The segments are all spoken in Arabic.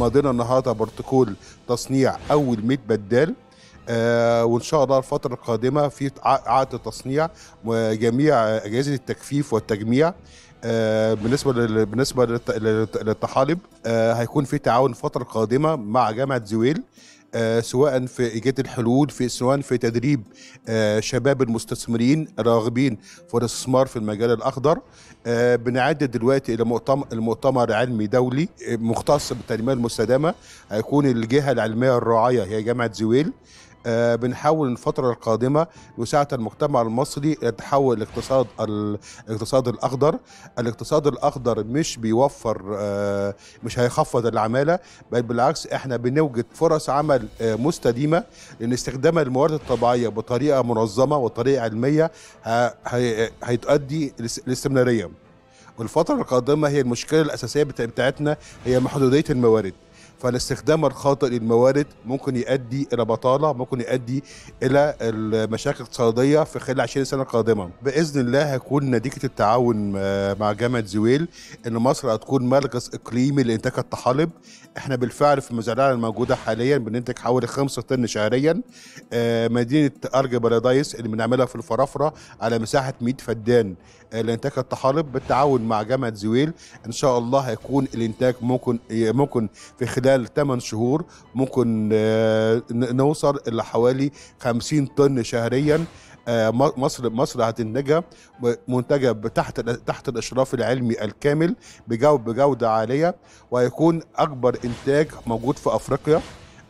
ماضينا النهارده بروتوكول تصنيع اول 100 بدال آه وان شاء الله الفتره القادمه في عقد تصنيع جميع اجهزه التجفيف والتجميع آه بالنسبه لل... بالنسبه للطحالب آه هيكون في تعاون الفتره القادمه مع جامعه زويل آه، سواء في ايجاد الحلول في سواء في تدريب آه، شباب المستثمرين الراغبين في الاستثمار في المجال الاخضر آه، بنعد دلوقتي الى المؤتمر علمي دولي مختص بالتنميه المستدامه هيكون الجهه العلميه الراعيه هي جامعه زويل آه، بنحاول الفترة القادمة وساعة المجتمع المصري يتحول الاقتصاد الاقتصاد الأخضر الاقتصاد الأخضر مش بيوفر آه، مش هيخفض العمالة بل بالعكس احنا بنوجد فرص عمل آه، مستديمة لأن استخدام الموارد الطبيعية بطريقة منظمة وطريقة علمية هيتؤدي الاستمرارية والفترة القادمة هي المشكلة الأساسية بتاعتنا هي محدودية الموارد فالاستخدام الخاطئ للموارد ممكن يؤدي الى بطاله ممكن يؤدي الى المشاكل الاقتصاديه في خلال 20 سنه قادمه باذن الله هيكون نتيجه التعاون آه، مع جامعه زويل ان مصر هتكون مركز اقليمي لانتاج الطحالب احنا بالفعل في المزارع الموجوده حاليا بننتج حوالي 5 طن شهريا آه، مدينه ارج بارادايس اللي بنعملها في الفرافره على مساحه 100 فدان آه، لانتاج الطحالب بالتعاون مع جامعه زويل ان شاء الله هيكون الانتاج ممكن ممكن في خلال خلال 8 شهور ممكن آه، نوصل الى حوالي 50 طن شهريا آه، مصر مصر هتنتجها منتجه تحت تحت الاشراف العلمي الكامل بجوده عاليه وهيكون اكبر انتاج موجود في افريقيا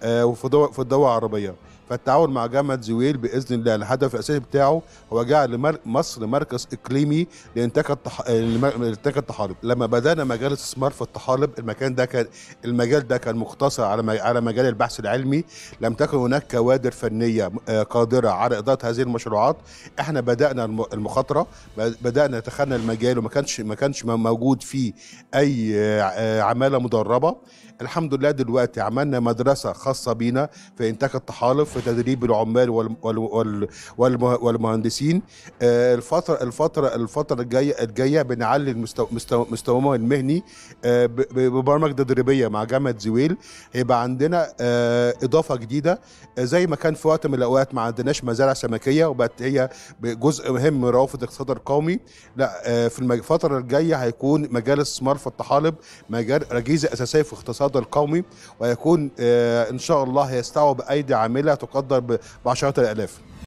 آه، وفي الدول العربيه فالتعاون مع جامعه زويل باذن الله يعني الهدف الاساسي بتاعه هو جعل مصر مركز اقليمي لانتاج التح... لانتاج الطحالب لما بدانا مجال الاستثمار في الطحالب المكان ده كان المجال ده كان مقتصر على على مجال البحث العلمي لم تكن هناك كوادر فنيه آه، قادره على اداره هذه المشروعات احنا بدانا المخاطره بدانا دخلنا المجال وما كانش ما كانش موجود فيه اي آه، عماله مدربه الحمد لله دلوقتي عملنا مدرسه خاصه بينا في انتاج الطحالب في تدريب العمال والمهندسين آه، الفتره الفتره الفتره الجايه الجايه بنعلي مستوى مستوى المهني آه، ببرمج تدريبيه مع جامعه زويل هيبقى عندنا آه، اضافه جديده زي ما كان في وقت من الاوقات ما عندناش مزارع سمكيه وبقت هي جزء مهم من روافد الاقتصاد القومي لا في الفتره الجايه هيكون مجال الاستثمار في الطحالب مجال ركيزه اساسيه في اقتصاد الاقتصاد القومي ويكون آه، ان شاء الله يستوعب ايدي عامله تقدر بعشرات الالاف